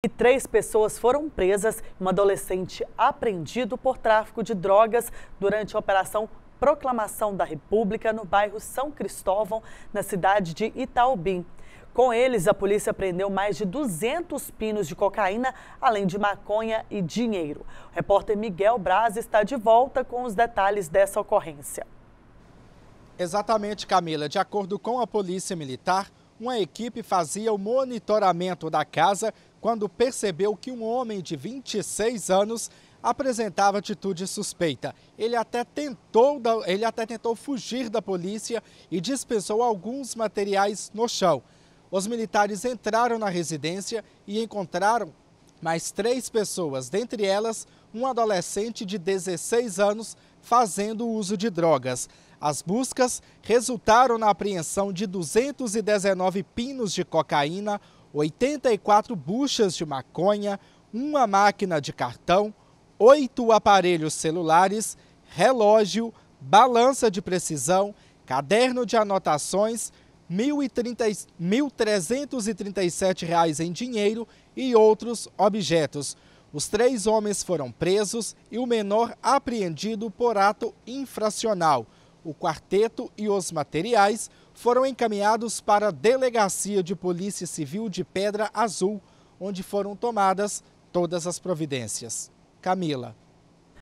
E três pessoas foram presas, um adolescente apreendido por tráfico de drogas durante a operação Proclamação da República no bairro São Cristóvão, na cidade de Itaubim. Com eles, a polícia prendeu mais de 200 pinos de cocaína, além de maconha e dinheiro. O repórter Miguel Braz está de volta com os detalhes dessa ocorrência. Exatamente, Camila. De acordo com a Polícia Militar, uma equipe fazia o monitoramento da casa quando percebeu que um homem de 26 anos apresentava atitude suspeita. Ele até tentou, ele até tentou fugir da polícia e dispensou alguns materiais no chão. Os militares entraram na residência e encontraram mais três pessoas, dentre elas um adolescente de 16 anos fazendo uso de drogas. As buscas resultaram na apreensão de 219 pinos de cocaína, 84 buchas de maconha, uma máquina de cartão, oito aparelhos celulares, relógio, balança de precisão, caderno de anotações, R$ 1.337 em dinheiro e outros objetos. Os três homens foram presos e o menor apreendido por ato infracional. O quarteto e os materiais foram encaminhados para a Delegacia de Polícia Civil de Pedra Azul, onde foram tomadas todas as providências. Camila.